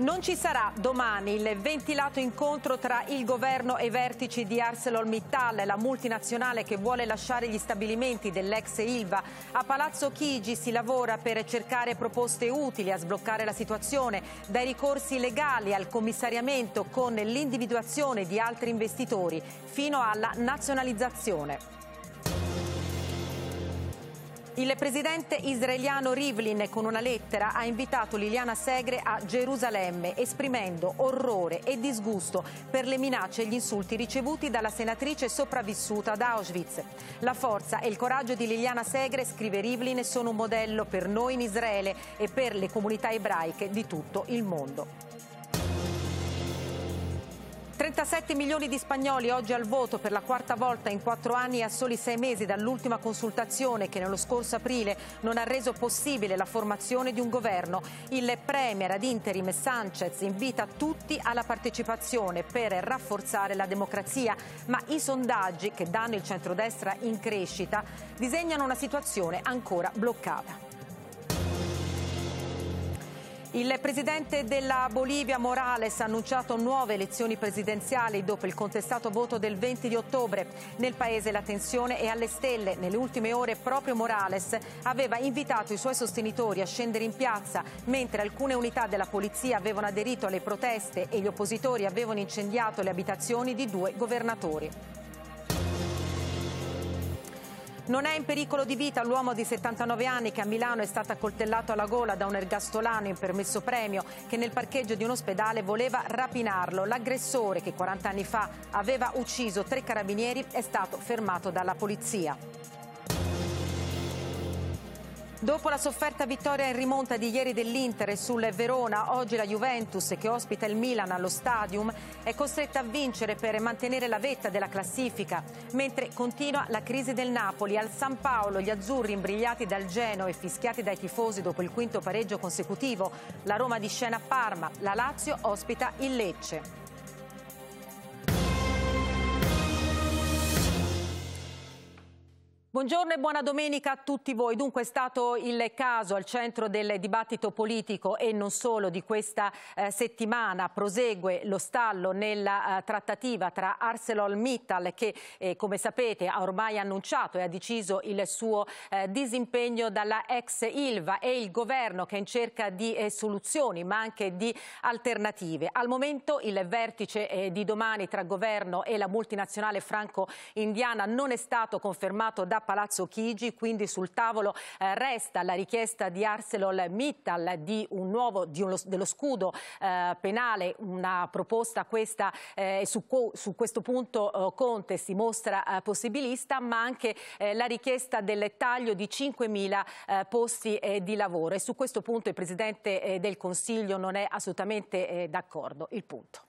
Non ci sarà domani il ventilato incontro tra il governo e i vertici di ArcelorMittal, la multinazionale che vuole lasciare gli stabilimenti dell'ex Ilva. A Palazzo Chigi si lavora per cercare proposte utili a sbloccare la situazione, dai ricorsi legali al commissariamento con l'individuazione di altri investitori fino alla nazionalizzazione. Il presidente israeliano Rivlin con una lettera ha invitato Liliana Segre a Gerusalemme esprimendo orrore e disgusto per le minacce e gli insulti ricevuti dalla senatrice sopravvissuta ad Auschwitz. La forza e il coraggio di Liliana Segre, scrive Rivlin, sono un modello per noi in Israele e per le comunità ebraiche di tutto il mondo. 37 milioni di spagnoli oggi al voto per la quarta volta in quattro anni e a soli sei mesi dall'ultima consultazione che nello scorso aprile non ha reso possibile la formazione di un governo. Il Premier ad interim Sanchez invita tutti alla partecipazione per rafforzare la democrazia, ma i sondaggi che danno il centrodestra in crescita disegnano una situazione ancora bloccata. Il presidente della Bolivia Morales ha annunciato nuove elezioni presidenziali dopo il contestato voto del 20 di ottobre. Nel paese la tensione è alle stelle. Nelle ultime ore proprio Morales aveva invitato i suoi sostenitori a scendere in piazza, mentre alcune unità della polizia avevano aderito alle proteste e gli oppositori avevano incendiato le abitazioni di due governatori. Non è in pericolo di vita l'uomo di 79 anni che a Milano è stato accoltellato alla gola da un ergastolano in permesso premio che nel parcheggio di un ospedale voleva rapinarlo. L'aggressore che 40 anni fa aveva ucciso tre carabinieri è stato fermato dalla polizia. Dopo la sofferta vittoria in rimonta di ieri dell'Inter sul Verona, oggi la Juventus, che ospita il Milan allo Stadium, è costretta a vincere per mantenere la vetta della classifica, mentre continua la crisi del Napoli. Al San Paolo gli azzurri imbrigliati dal Geno e fischiati dai tifosi dopo il quinto pareggio consecutivo, la Roma di scena a Parma, la Lazio ospita il Lecce. Buongiorno e buona domenica a tutti voi. Dunque è stato il caso al centro del dibattito politico e non solo di questa eh, settimana. Prosegue lo stallo nella eh, trattativa tra ArcelorMittal che eh, come sapete ha ormai annunciato e ha deciso il suo eh, disimpegno dalla ex Ilva e il governo che è in cerca di eh, soluzioni ma anche di alternative. Al momento il vertice eh, di domani tra governo e la multinazionale franco-indiana non è stato confermato da Palazzo Chigi, quindi sul tavolo eh, resta la richiesta di ArcelorMittal di un nuovo, di uno, dello scudo eh, penale, una proposta questa eh, e eh, su, su, questo punto eh, Conte si mostra possibilista, ma anche la richiesta del taglio di 5.000 posti di lavoro e su questo punto il Presidente del Consiglio non è assolutamente d'accordo. Il punto.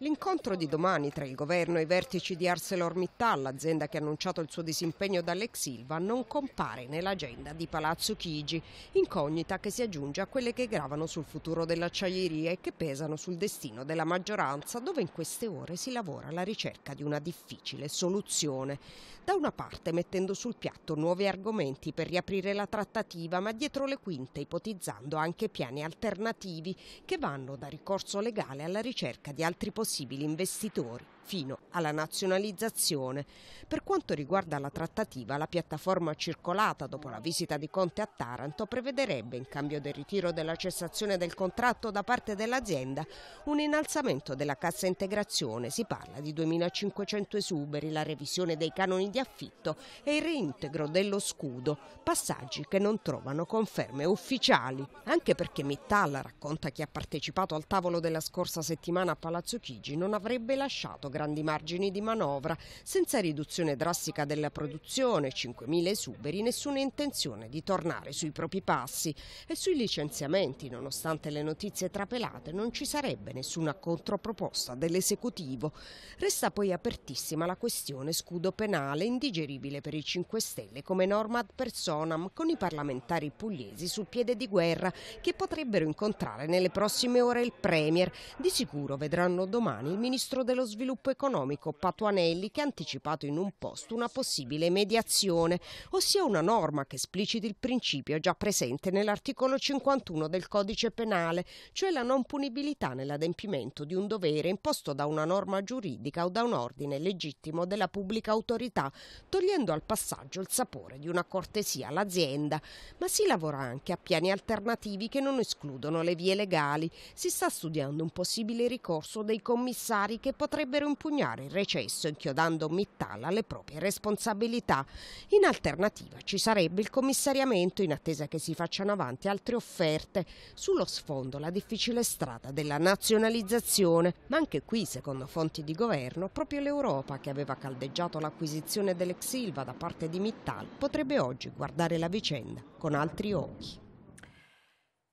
L'incontro di domani tra il governo e i vertici di ArcelorMittal, l'azienda che ha annunciato il suo disimpegno dall'ex Silva, non compare nell'agenda di Palazzo Chigi, incognita che si aggiunge a quelle che gravano sul futuro dell'acciaieria e che pesano sul destino della maggioranza, dove in queste ore si lavora alla ricerca di una difficile soluzione. Da una parte mettendo sul piatto nuovi argomenti per riaprire la trattativa, ma dietro le quinte ipotizzando anche piani alternativi che vanno da ricorso legale alla ricerca di altri possibili possibili investitori fino alla nazionalizzazione. Per quanto riguarda la trattativa, la piattaforma circolata dopo la visita di Conte a Taranto prevederebbe, in cambio del ritiro della cessazione del contratto da parte dell'azienda, un innalzamento della cassa integrazione, si parla di 2.500 esuberi, la revisione dei canoni di affitto e il reintegro dello scudo, passaggi che non trovano conferme ufficiali, anche perché Mittal, racconta chi ha partecipato al tavolo della scorsa settimana a Palazzo Chigi, non avrebbe lasciato grandi margini di manovra, senza riduzione drastica della produzione, 5.000 esuberi, nessuna intenzione di tornare sui propri passi e sui licenziamenti, nonostante le notizie trapelate, non ci sarebbe nessuna controproposta dell'esecutivo. Resta poi apertissima la questione scudo penale indigeribile per i 5 Stelle come norma ad personam con i parlamentari pugliesi sul piede di guerra che potrebbero incontrare nelle prossime ore il Premier. Di sicuro vedranno domani il Ministro dello Sviluppo sviluppo economico Patuanelli che ha anticipato in un post una possibile mediazione, ossia una norma che espliciti il principio già presente nell'articolo 51 del codice penale, cioè la non punibilità nell'adempimento di un dovere imposto da una norma giuridica o da un ordine legittimo della pubblica autorità, togliendo al passaggio il sapore di una cortesia all'azienda. Ma si lavora anche a piani alternativi che non escludono le vie legali. Si sta studiando un possibile ricorso dei commissari che potrebbero impugnare il recesso inchiodando Mittal alle proprie responsabilità. In alternativa ci sarebbe il commissariamento in attesa che si facciano avanti altre offerte. Sullo sfondo la difficile strada della nazionalizzazione, ma anche qui, secondo fonti di governo, proprio l'Europa che aveva caldeggiato l'acquisizione dell'ex Silva da parte di Mittal potrebbe oggi guardare la vicenda con altri occhi.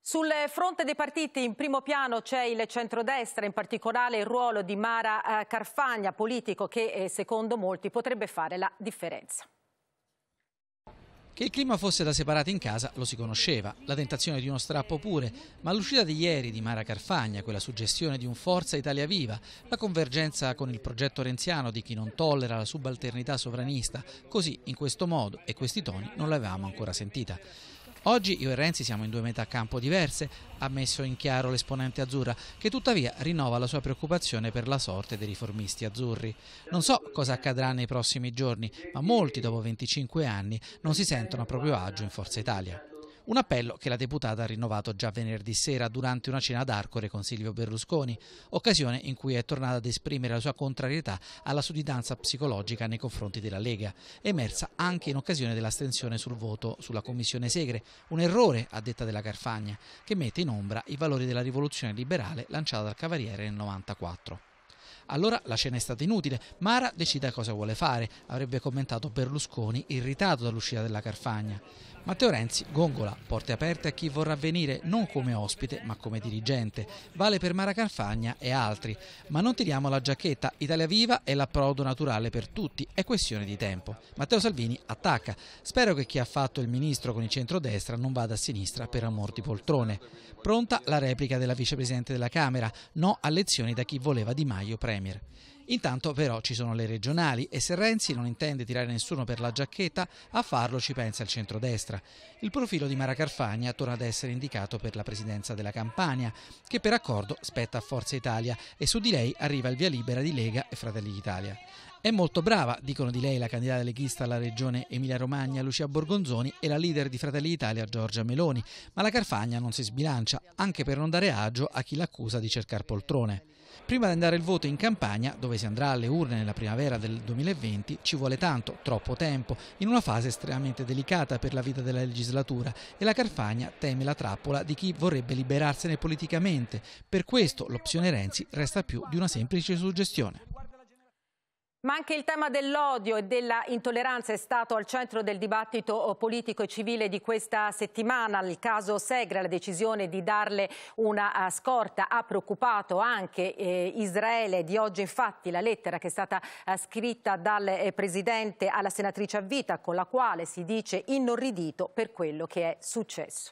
Sul fronte dei partiti in primo piano c'è il centrodestra, in particolare il ruolo di Mara eh, Carfagna, politico che eh, secondo molti potrebbe fare la differenza. Che il clima fosse da separati in casa lo si conosceva, la tentazione di uno strappo pure, ma l'uscita di ieri di Mara Carfagna, quella suggestione di un Forza Italia Viva, la convergenza con il progetto renziano di chi non tollera la subalternità sovranista, così in questo modo e questi toni non l'avevamo ancora sentita. Oggi io e Renzi siamo in due metà campo diverse, ha messo in chiaro l'esponente azzurra, che tuttavia rinnova la sua preoccupazione per la sorte dei riformisti azzurri. Non so cosa accadrà nei prossimi giorni, ma molti dopo 25 anni non si sentono a proprio agio in Forza Italia. Un appello che la deputata ha rinnovato già venerdì sera durante una cena ad Arcore con Silvio Berlusconi, occasione in cui è tornata ad esprimere la sua contrarietà alla sudditanza psicologica nei confronti della Lega, emersa anche in occasione dell'astensione sul voto sulla Commissione Segre, un errore a detta della Carfagna, che mette in ombra i valori della rivoluzione liberale lanciata dal Cavaliere nel 1994. Allora la cena è stata inutile, Mara decida cosa vuole fare, avrebbe commentato Berlusconi irritato dall'uscita della Carfagna. Matteo Renzi gongola porte aperte a chi vorrà venire non come ospite ma come dirigente. Vale per Mara Carfagna e altri. Ma non tiriamo la giacchetta. Italia Viva è l'approdo naturale per tutti. È questione di tempo. Matteo Salvini attacca. Spero che chi ha fatto il ministro con il centrodestra non vada a sinistra per amor di poltrone. Pronta la replica della vicepresidente della Camera. No a lezioni da chi voleva Di Maio Premier. Intanto però ci sono le regionali e se Renzi non intende tirare nessuno per la giacchetta, a farlo ci pensa il centrodestra. Il profilo di Mara Carfagna torna ad essere indicato per la presidenza della Campania, che per accordo spetta a Forza Italia e su di lei arriva il via libera di Lega e Fratelli d'Italia. È molto brava, dicono di lei la candidata leghista alla regione Emilia-Romagna Lucia Borgonzoni e la leader di Fratelli d'Italia Giorgia Meloni, ma la Carfagna non si sbilancia, anche per non dare agio a chi l'accusa di cercare poltrone. Prima di andare al voto in campagna, dove si andrà alle urne nella primavera del 2020, ci vuole tanto, troppo tempo, in una fase estremamente delicata per la vita della legislatura e la Carfagna teme la trappola di chi vorrebbe liberarsene politicamente. Per questo l'opzione Renzi resta più di una semplice suggestione. Ma anche il tema dell'odio e della intolleranza è stato al centro del dibattito eh, politico e civile di questa settimana. Il caso Segre, la decisione di darle una eh, scorta, ha preoccupato anche eh, Israele. Di oggi infatti la lettera che è stata eh, scritta dal eh, Presidente alla senatrice a vita, con la quale si dice inorridito per quello che è successo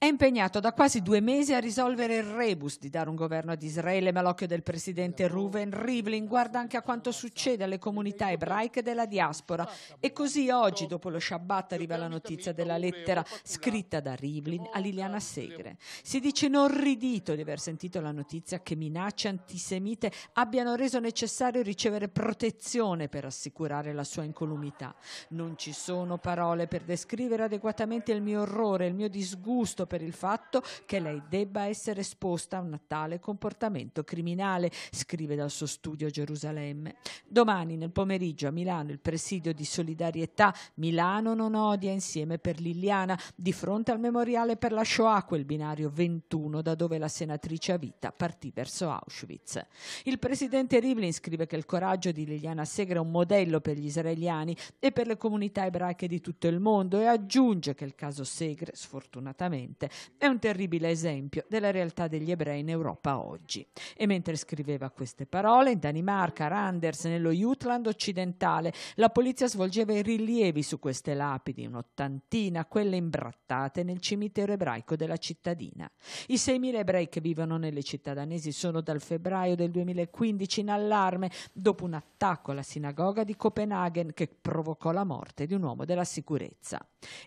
è impegnato da quasi due mesi a risolvere il rebus di dare un governo ad Israele, ma l'occhio del presidente Ruven Rivlin guarda anche a quanto succede alle comunità ebraiche della diaspora. E così oggi, dopo lo Shabbat, arriva la notizia della lettera scritta da Rivlin a Liliana Segre. Si dice inorridito di aver sentito la notizia che minacce antisemite abbiano reso necessario ricevere protezione per assicurare la sua incolumità. Non ci sono parole per descrivere adeguatamente il mio orrore, il mio disgusto per il fatto che lei debba essere esposta a un tale comportamento criminale, scrive dal suo studio a Gerusalemme. Domani nel pomeriggio a Milano il presidio di solidarietà Milano non odia insieme per Liliana di fronte al memoriale per la Shoah, quel binario 21 da dove la senatrice a vita partì verso Auschwitz. Il presidente Rivlin scrive che il coraggio di Liliana Segre è un modello per gli israeliani e per le comunità ebraiche di tutto il mondo e aggiunge che il caso Segre, sfortunatamente, Oriente. È un terribile esempio della realtà degli ebrei in Europa oggi. E mentre scriveva queste parole, in Danimarca, Randers, nello Jutland occidentale, la polizia svolgeva i rilievi su queste lapidi, un'ottantina, quelle imbrattate nel cimitero ebraico della cittadina. I 6.000 ebrei che vivono nelle città danesi sono dal febbraio del 2015 in allarme dopo un attacco alla sinagoga di Copenaghen che provocò la morte di un uomo della sicurezza.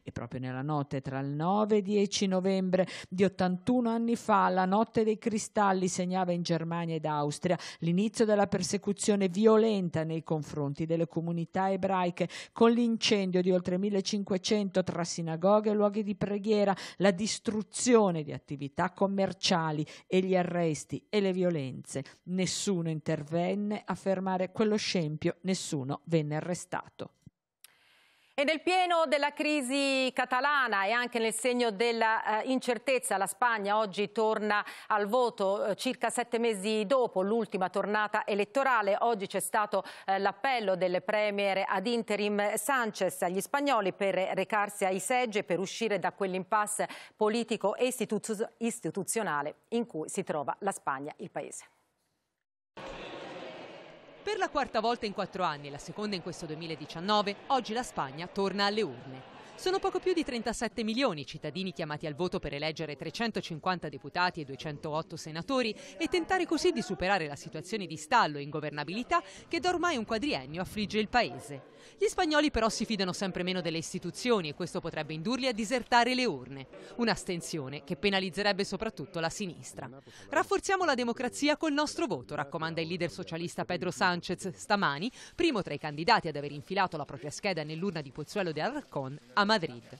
E proprio nella notte tra il 9 e 10 novembre novembre di 81 anni fa, la notte dei cristalli segnava in Germania ed Austria l'inizio della persecuzione violenta nei confronti delle comunità ebraiche, con l'incendio di oltre 1500 tra sinagoghe e luoghi di preghiera, la distruzione di attività commerciali e gli arresti e le violenze. Nessuno intervenne a fermare quello scempio, nessuno venne arrestato. E nel pieno della crisi catalana e anche nel segno dell'incertezza, eh, la Spagna oggi torna al voto eh, circa sette mesi dopo l'ultima tornata elettorale. Oggi c'è stato eh, l'appello del Premier ad interim Sanchez agli spagnoli per recarsi ai seggi e per uscire da quell'impasse politico e istituzionale in cui si trova la Spagna, il Paese. Per la quarta volta in quattro anni la seconda in questo 2019, oggi la Spagna torna alle urne. Sono poco più di 37 milioni i cittadini chiamati al voto per eleggere 350 deputati e 208 senatori e tentare così di superare la situazione di stallo e ingovernabilità che da ormai un quadriennio affligge il paese. Gli spagnoli però si fidano sempre meno delle istituzioni e questo potrebbe indurli a disertare le urne, un'astensione che penalizzerebbe soprattutto la sinistra. Rafforziamo la democrazia col nostro voto, raccomanda il leader socialista Pedro Sanchez stamani, primo tra i candidati ad aver infilato la propria scheda nell'urna di Pozzuolo de Alarcon a Madrid.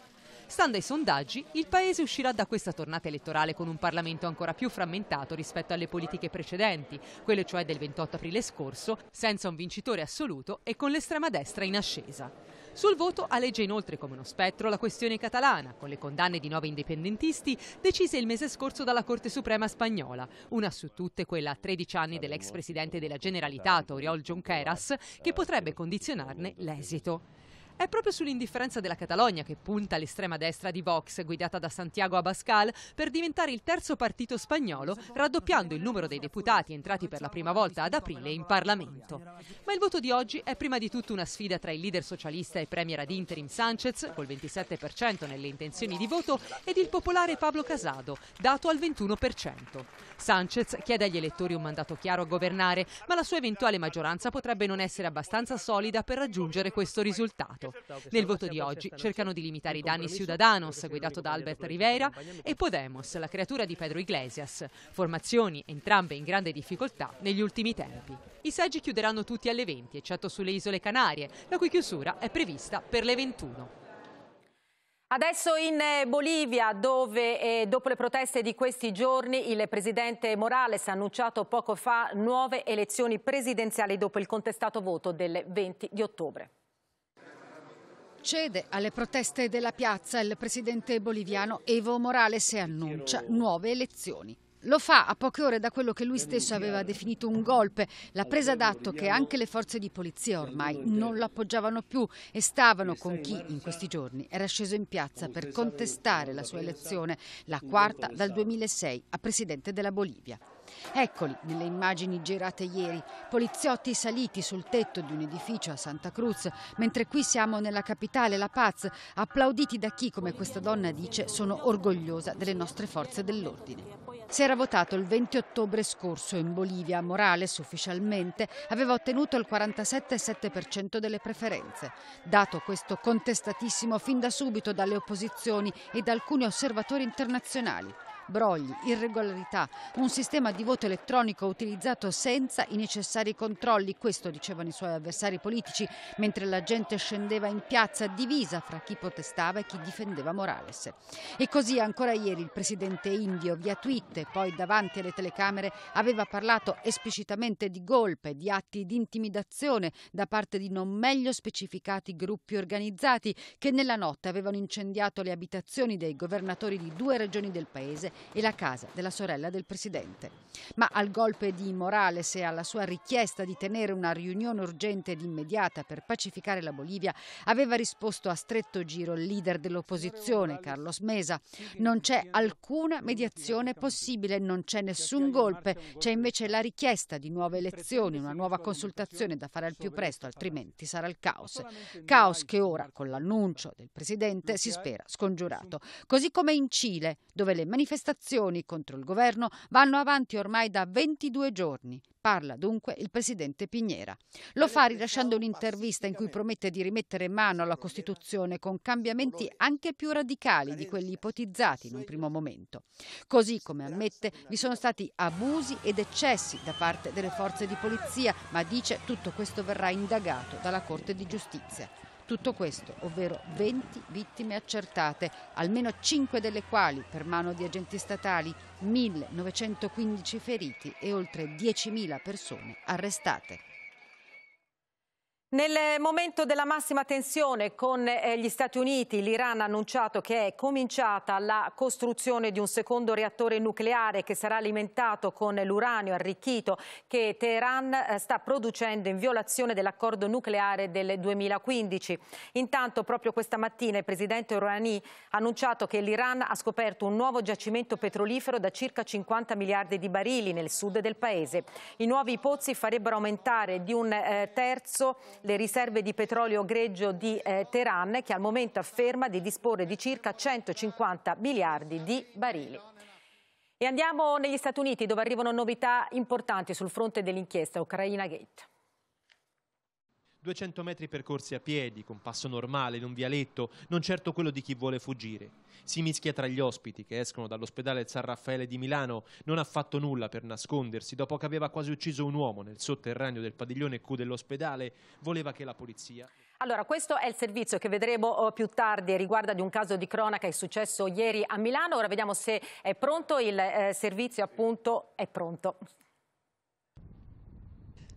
Stando ai sondaggi, il paese uscirà da questa tornata elettorale con un Parlamento ancora più frammentato rispetto alle politiche precedenti, quelle cioè del 28 aprile scorso, senza un vincitore assoluto e con l'estrema destra in ascesa. Sul voto alleggia inoltre come uno spettro la questione catalana, con le condanne di nove indipendentisti decise il mese scorso dalla Corte Suprema spagnola, una su tutte quella a 13 anni dell'ex presidente della Generalitat, Oriol Junqueras, che potrebbe condizionarne l'esito. È proprio sull'indifferenza della Catalogna che punta l'estrema destra di Vox, guidata da Santiago Abascal, per diventare il terzo partito spagnolo, raddoppiando il numero dei deputati entrati per la prima volta ad aprile in Parlamento. Ma il voto di oggi è prima di tutto una sfida tra il leader socialista e premier ad interim Sanchez, col 27% nelle intenzioni di voto, ed il popolare Pablo Casado, dato al 21%. Sanchez chiede agli elettori un mandato chiaro a governare, ma la sua eventuale maggioranza potrebbe non essere abbastanza solida per raggiungere questo risultato. Nel voto di oggi cercano di limitare i danni Ciudadanos, guidato da Albert Rivera, e Podemos, la creatura di Pedro Iglesias, formazioni entrambe in grande difficoltà negli ultimi tempi. I seggi chiuderanno tutti alle 20, eccetto sulle isole Canarie, la cui chiusura è prevista per le 21. Adesso in eh, Bolivia, dove eh, dopo le proteste di questi giorni il presidente Morales ha annunciato poco fa nuove elezioni presidenziali dopo il contestato voto del 20 di ottobre. Cede alle proteste della piazza il presidente boliviano Evo Morales e annuncia nuove elezioni. Lo fa a poche ore da quello che lui stesso aveva definito un golpe, la presa d'atto che anche le forze di polizia ormai non lo appoggiavano più e stavano con chi in questi giorni era sceso in piazza per contestare la sua elezione, la quarta dal 2006 a presidente della Bolivia. Eccoli nelle immagini girate ieri, poliziotti saliti sul tetto di un edificio a Santa Cruz, mentre qui siamo nella capitale, La Paz, applauditi da chi, come questa donna dice, sono orgogliosa delle nostre forze dell'ordine. Si era votato il 20 ottobre scorso in Bolivia, Morales ufficialmente aveva ottenuto il 47,7% delle preferenze. Dato questo contestatissimo fin da subito dalle opposizioni e da alcuni osservatori internazionali, brogli, irregolarità, un sistema di voto elettronico utilizzato senza i necessari controlli, questo dicevano i suoi avversari politici, mentre la gente scendeva in piazza divisa fra chi protestava e chi difendeva Morales. E così ancora ieri il presidente indio via Twitter, e poi davanti alle telecamere aveva parlato esplicitamente di golpe, di atti di intimidazione da parte di non meglio specificati gruppi organizzati che nella notte avevano incendiato le abitazioni dei governatori di due regioni del paese e la casa della sorella del presidente. Ma al golpe di Morales e alla sua richiesta di tenere una riunione urgente ed immediata per pacificare la Bolivia aveva risposto a stretto giro il leader dell'opposizione, Carlos Mesa. Non c'è alcuna mediazione possibile, non c'è nessun golpe, c'è invece la richiesta di nuove elezioni, una nuova consultazione da fare al più presto, altrimenti sarà il caos. Caos che ora, con l'annuncio del presidente, si spera scongiurato. Così come in Cile, dove le manifestazioni manifestazioni contro il governo vanno avanti ormai da 22 giorni. Parla dunque il presidente Pignera. Lo fa rilasciando un'intervista in cui promette di rimettere mano alla Costituzione con cambiamenti anche più radicali di quelli ipotizzati in un primo momento. Così come ammette, vi sono stati abusi ed eccessi da parte delle forze di polizia, ma dice tutto questo verrà indagato dalla Corte di Giustizia. Tutto questo, ovvero 20 vittime accertate, almeno 5 delle quali per mano di agenti statali, 1915 feriti e oltre 10.000 persone arrestate. Nel momento della massima tensione con eh, gli Stati Uniti, l'Iran ha annunciato che è cominciata la costruzione di un secondo reattore nucleare che sarà alimentato con l'uranio arricchito che Teheran eh, sta producendo in violazione dell'accordo nucleare del 2015. Intanto proprio questa mattina il presidente Rouhani ha annunciato che l'Iran ha scoperto un nuovo giacimento petrolifero da circa 50 miliardi di barili nel sud del paese. I nuovi pozzi farebbero aumentare di un eh, terzo le riserve di petrolio greggio di eh, Teheran che al momento afferma di disporre di circa 150 miliardi di barili. E andiamo negli Stati Uniti dove arrivano novità importanti sul fronte dell'inchiesta Ucraina Gate. 200 metri percorsi a piedi, con passo normale, in un vialetto, non certo quello di chi vuole fuggire. Si mischia tra gli ospiti che escono dall'ospedale San Raffaele di Milano, non ha fatto nulla per nascondersi dopo che aveva quasi ucciso un uomo nel sotterraneo del padiglione Q dell'ospedale, voleva che la polizia... Allora, questo è il servizio che vedremo oh, più tardi, riguarda di un caso di cronaca che è successo ieri a Milano. Ora vediamo se è pronto, il eh, servizio appunto è pronto.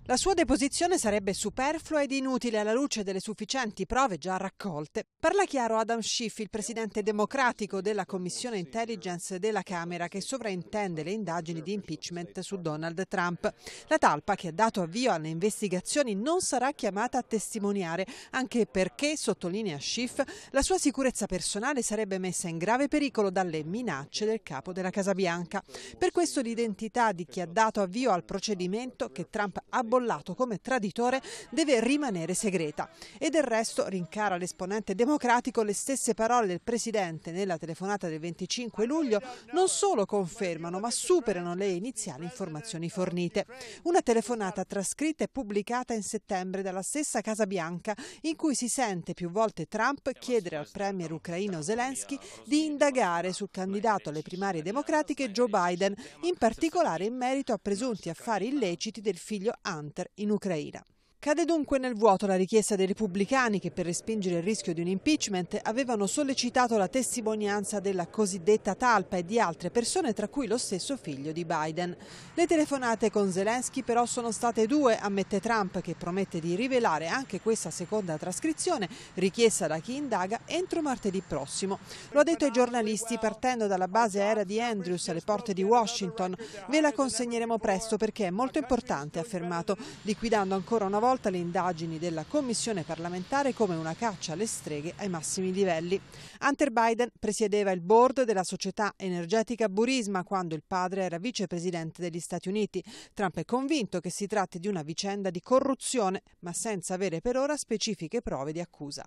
La sua deposizione sarebbe superflua ed inutile alla luce delle sufficienti prove già raccolte. Parla chiaro Adam Schiff, il presidente democratico della Commissione Intelligence della Camera che sovraintende le indagini di impeachment su Donald Trump. La talpa che ha dato avvio alle investigazioni non sarà chiamata a testimoniare, anche perché, sottolinea Schiff, la sua sicurezza personale sarebbe messa in grave pericolo dalle minacce del capo della Casa Bianca. Per questo l'identità di chi ha dato avvio al procedimento che Trump ha bollato come traditore deve rimanere segreta. E del resto rincara l'esponente democratico le stesse parole del Presidente nella telefonata del 25 luglio non solo confermano ma superano le iniziali informazioni fornite. Una telefonata trascritta e pubblicata in settembre dalla stessa Casa Bianca in cui si sente più volte Trump chiedere al premier ucraino Zelensky di indagare sul candidato alle primarie democratiche Joe Biden, in particolare in merito a presunti affari illeciti del figlio Andrew. Hunter in Ucraina. Cade dunque nel vuoto la richiesta dei repubblicani che per respingere il rischio di un impeachment avevano sollecitato la testimonianza della cosiddetta talpa e di altre persone, tra cui lo stesso figlio di Biden. Le telefonate con Zelensky però sono state due, ammette Trump che promette di rivelare anche questa seconda trascrizione, richiesta da chi indaga, entro martedì prossimo. Lo ha detto ai giornalisti partendo dalla base aerea di Andrews alle porte di Washington. Ve la consegneremo presto perché è molto importante, ha affermato, liquidando ancora una volta svolta le indagini della commissione parlamentare come una caccia alle streghe ai massimi livelli. Hunter Biden presiedeva il board della società energetica Burisma quando il padre era vicepresidente degli Stati Uniti. Trump è convinto che si tratti di una vicenda di corruzione, ma senza avere per ora specifiche prove di accusa.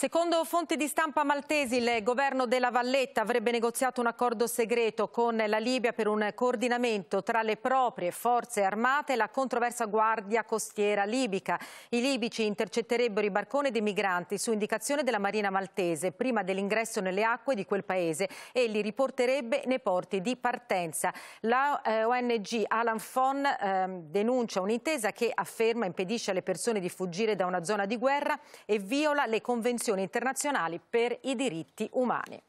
Secondo fonti di stampa maltesi, il governo della Valletta avrebbe negoziato un accordo segreto con la Libia per un coordinamento tra le proprie forze armate e la controversa guardia costiera libica. I libici intercetterebbero i barconi dei migranti su indicazione della Marina maltese prima dell'ingresso nelle acque di quel paese e li riporterebbe nei porti di partenza. La eh, ONG Alan Fon eh, denuncia un'intesa che afferma impedisce alle persone di fuggire da una zona di guerra e viola le convenzioni organizzazioni internazionali per i diritti umani.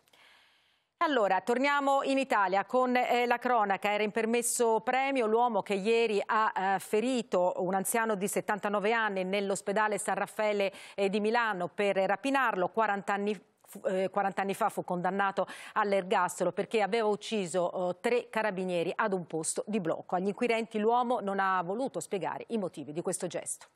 Allora, torniamo in Italia con eh, la cronaca. Era in permesso premio l'uomo che ieri ha eh, ferito un anziano di 79 anni nell'ospedale San Raffaele eh, di Milano per rapinarlo 40 anni fa. Eh, 40 anni fa fu condannato all'ergastolo perché aveva ucciso oh, tre carabinieri ad un posto di blocco. Agli inquirenti l'uomo non ha voluto spiegare i motivi di questo gesto.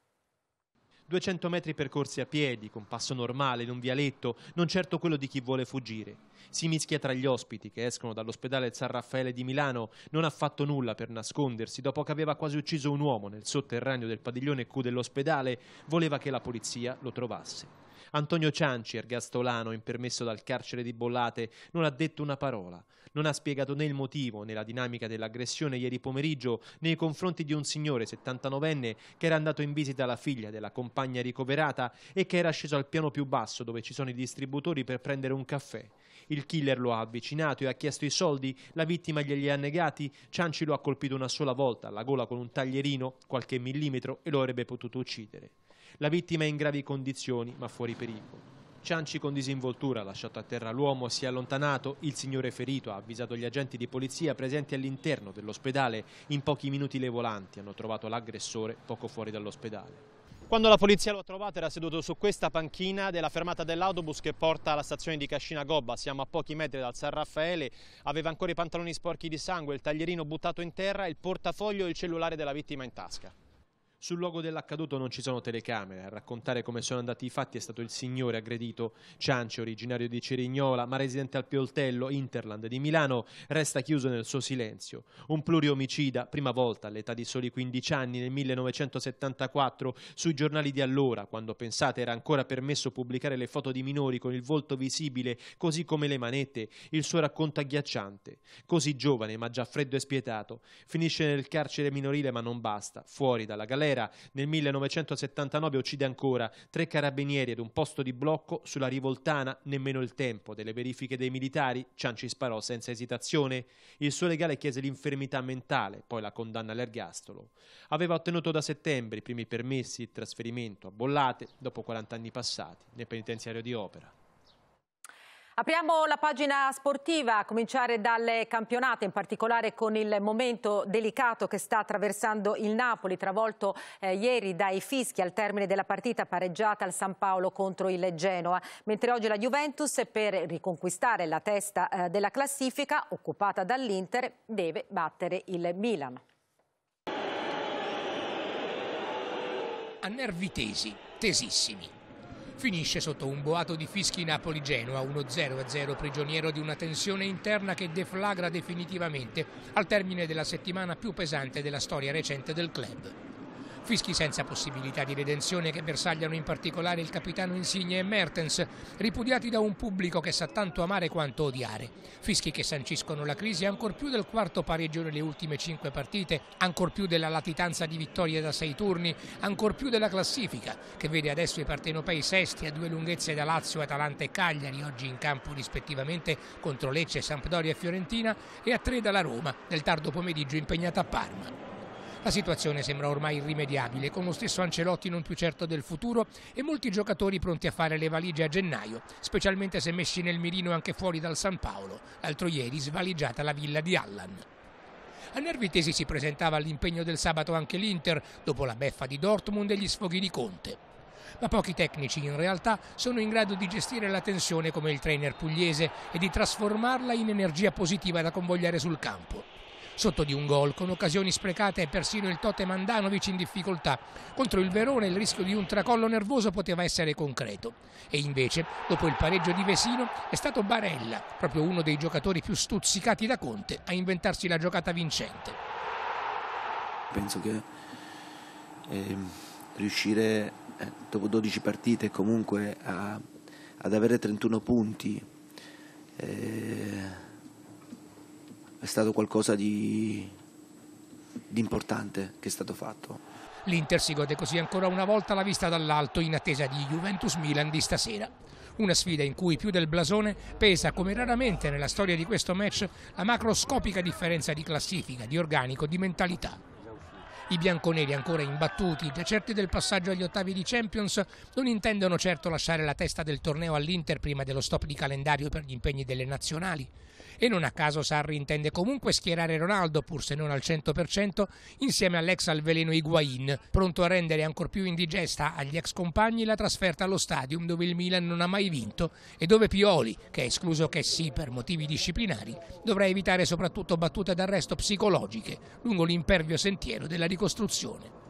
200 metri percorsi a piedi, con passo normale, in un vialetto, non certo quello di chi vuole fuggire. Si mischia tra gli ospiti che escono dall'ospedale San Raffaele di Milano, non ha fatto nulla per nascondersi dopo che aveva quasi ucciso un uomo nel sotterraneo del padiglione Q dell'ospedale, voleva che la polizia lo trovasse. Antonio Cianci, ergastolano impermesso dal carcere di Bollate, non ha detto una parola, non ha spiegato né il motivo né la dinamica dell'aggressione ieri pomeriggio nei confronti di un signore 79enne che era andato in visita alla figlia della compagna ricoverata e che era sceso al piano più basso dove ci sono i distributori per prendere un caffè. Il killer lo ha avvicinato e ha chiesto i soldi, la vittima glieli ha negati, Cianci lo ha colpito una sola volta, alla gola con un taglierino, qualche millimetro, e lo avrebbe potuto uccidere. La vittima è in gravi condizioni, ma fuori pericolo. Cianci con disinvoltura ha lasciato a terra l'uomo, si è allontanato, il signore ferito ha avvisato gli agenti di polizia presenti all'interno dell'ospedale, in pochi minuti le volanti hanno trovato l'aggressore poco fuori dall'ospedale. Quando la polizia lo ha trovato era seduto su questa panchina della fermata dell'autobus che porta alla stazione di Cascina Gobba, siamo a pochi metri dal San Raffaele, aveva ancora i pantaloni sporchi di sangue, il taglierino buttato in terra, il portafoglio e il cellulare della vittima in tasca. Sul luogo dell'accaduto non ci sono telecamere, a raccontare come sono andati i fatti è stato il signore aggredito Cianci, originario di Cerignola, ma residente al Pioltello, Interland di Milano, resta chiuso nel suo silenzio. Un pluriomicida, prima volta all'età di soli 15 anni nel 1974, sui giornali di allora, quando pensate era ancora permesso pubblicare le foto di minori con il volto visibile, così come le manette, il suo racconto agghiacciante. Così giovane ma già freddo e spietato, finisce nel carcere minorile ma non basta, fuori dalla galera Matera nel 1979 uccide ancora tre carabinieri ed un posto di blocco sulla rivoltana, nemmeno il tempo delle verifiche dei militari, Cianci sparò senza esitazione. Il suo legale chiese l'infermità mentale, poi la condanna all'ergastolo. Aveva ottenuto da settembre i primi permessi, di trasferimento a Bollate, dopo 40 anni passati, nel penitenziario di Opera. Apriamo la pagina sportiva, a cominciare dalle campionate, in particolare con il momento delicato che sta attraversando il Napoli, travolto eh, ieri dai fischi al termine della partita pareggiata al San Paolo contro il Genoa, mentre oggi la Juventus per riconquistare la testa eh, della classifica occupata dall'Inter deve battere il Milan. A nervi tesi, tesissimi finisce sotto un boato di fischi Napoli-Genoa 1-0-0 prigioniero di una tensione interna che deflagra definitivamente al termine della settimana più pesante della storia recente del club. Fischi senza possibilità di redenzione che bersagliano in particolare il capitano Insigne e Mertens, ripudiati da un pubblico che sa tanto amare quanto odiare. Fischi che sanciscono la crisi ancor più del quarto pareggio nelle ultime cinque partite, ancor più della latitanza di vittorie da sei turni, ancor più della classifica, che vede adesso i partenopei sesti a due lunghezze da Lazio, Atalanta e Cagliari, oggi in campo rispettivamente contro Lecce, Sampdoria e Fiorentina, e a tre dalla Roma, nel tardo pomeriggio impegnata a Parma. La situazione sembra ormai irrimediabile, con lo stesso Ancelotti non più certo del futuro e molti giocatori pronti a fare le valigie a gennaio, specialmente se messi nel mirino anche fuori dal San Paolo, l'altro ieri svaligiata la villa di Allan. A Nervitesi si presentava all'impegno del sabato anche l'Inter, dopo la beffa di Dortmund e gli sfoghi di Conte ma pochi tecnici in realtà sono in grado di gestire la tensione come il trainer pugliese e di trasformarla in energia positiva da convogliare sul campo sotto di un gol, con occasioni sprecate e persino il Tote Mandanovic in difficoltà. Contro il Verone il rischio di un tracollo nervoso poteva essere concreto. E invece, dopo il pareggio di Vesino, è stato Barella, proprio uno dei giocatori più stuzzicati da Conte, a inventarsi la giocata vincente. Penso che eh, riuscire eh, dopo 12 partite comunque a, ad avere 31 punti eh, è stato qualcosa di, di importante che è stato fatto. L'Inter si gode così ancora una volta la vista dall'alto in attesa di Juventus-Milan di stasera. Una sfida in cui più del blasone pesa, come raramente nella storia di questo match, la macroscopica differenza di classifica, di organico, di mentalità. I bianconeri ancora imbattuti, già certi del passaggio agli ottavi di Champions, non intendono certo lasciare la testa del torneo all'Inter prima dello stop di calendario per gli impegni delle nazionali e non a caso Sarri intende comunque schierare Ronaldo, pur se non al 100%, insieme all'ex alveleno Higuain, pronto a rendere ancor più indigesta agli ex compagni la trasferta allo stadium dove il Milan non ha mai vinto e dove Pioli, che è escluso che sì per motivi disciplinari, dovrà evitare soprattutto battute d'arresto psicologiche lungo l'impervio sentiero della ricostruzione.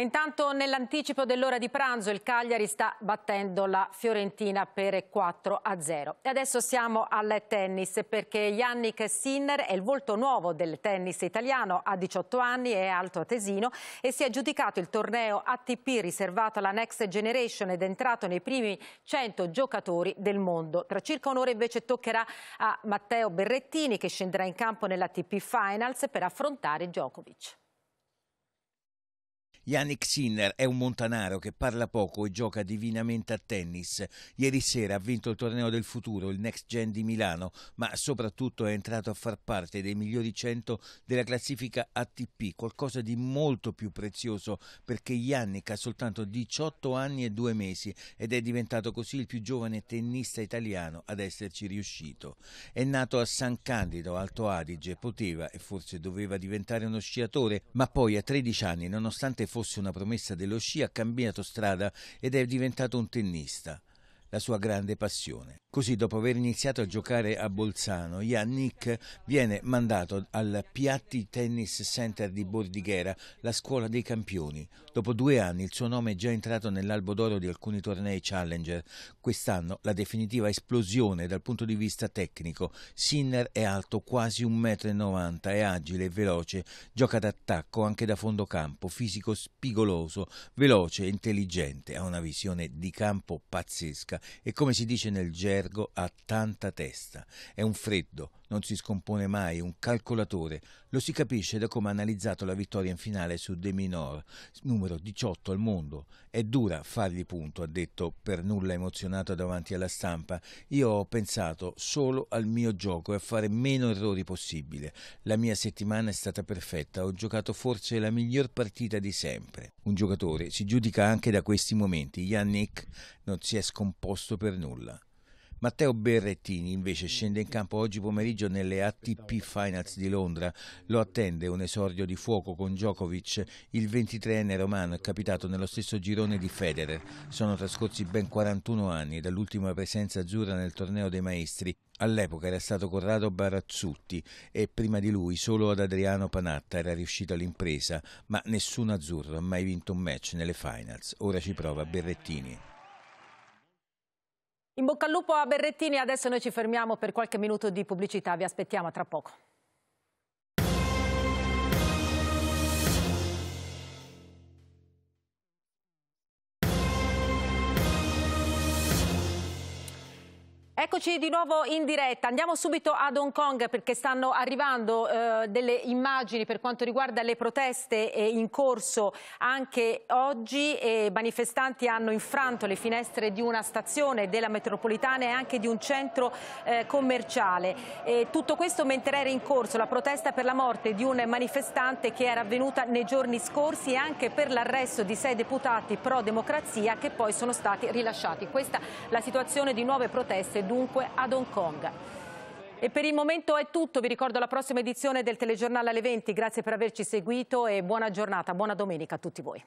Intanto nell'anticipo dell'ora di pranzo il Cagliari sta battendo la Fiorentina per 4 a 0. E adesso siamo al tennis perché Yannick Sinner è il volto nuovo del tennis italiano, ha 18 anni, è alto atesino e si è aggiudicato il torneo ATP riservato alla Next Generation ed è entrato nei primi 100 giocatori del mondo. Tra circa un'ora invece toccherà a Matteo Berrettini che scenderà in campo nell'ATP Finals per affrontare Djokovic. Yannick Sinner è un montanaro che parla poco e gioca divinamente a tennis. Ieri sera ha vinto il torneo del futuro, il Next Gen di Milano, ma soprattutto è entrato a far parte dei migliori 100 della classifica ATP, qualcosa di molto più prezioso perché Yannick ha soltanto 18 anni e 2 mesi ed è diventato così il più giovane tennista italiano ad esserci riuscito. È nato a San Candido, Alto Adige, poteva e forse doveva diventare uno sciatore, ma poi a 13 anni, nonostante fosse fosse una promessa dello sci, ha cambiato strada ed è diventato un tennista la sua grande passione. Così, dopo aver iniziato a giocare a Bolzano, Yannick viene mandato al Piatti Tennis Center di Bordighera, la scuola dei campioni. Dopo due anni il suo nome è già entrato nell'albo d'oro di alcuni tornei Challenger. Quest'anno la definitiva esplosione dal punto di vista tecnico. Sinner è alto quasi 1,90 m, è agile e veloce, gioca d'attacco anche da fondo campo, fisico spigoloso, veloce, e intelligente, ha una visione di campo pazzesca e come si dice nel gergo ha tanta testa. È un freddo, non si scompone mai, un calcolatore. Lo si capisce da come ha analizzato la vittoria in finale su De Minor, numero 18 al mondo. È dura fargli punto, ha detto per nulla emozionato davanti alla stampa. Io ho pensato solo al mio gioco e a fare meno errori possibile. La mia settimana è stata perfetta, ho giocato forse la miglior partita di sempre. Un giocatore si giudica anche da questi momenti. Yannick non si è scomposto per nulla. Matteo Berrettini invece scende in campo oggi pomeriggio nelle ATP Finals di Londra. Lo attende un esordio di fuoco con Djokovic, il 23enne romano è capitato nello stesso girone di Federer. Sono trascorsi ben 41 anni dall'ultima presenza azzurra nel torneo dei maestri. All'epoca era stato Corrado Barazzutti e prima di lui solo ad Adriano Panatta era riuscita l'impresa, ma nessun azzurro ha mai vinto un match nelle finals. Ora ci prova Berrettini. In bocca al lupo a Berrettini, adesso noi ci fermiamo per qualche minuto di pubblicità, vi aspettiamo tra poco. Eccoci di nuovo in diretta, andiamo subito ad Hong Kong perché stanno arrivando eh, delle immagini per quanto riguarda le proteste eh, in corso anche oggi e manifestanti hanno infranto le finestre di una stazione della metropolitana e anche di un centro eh, commerciale. E tutto questo mentre era in corso la protesta per la morte di un manifestante che era avvenuta nei giorni scorsi e anche per l'arresto di sei deputati pro democrazia che poi sono stati rilasciati. Questa è la situazione di nuove proteste dunque ad Hong Kong. E per il momento è tutto, vi ricordo la prossima edizione del telegiornale alle 20, grazie per averci seguito e buona giornata, buona domenica a tutti voi.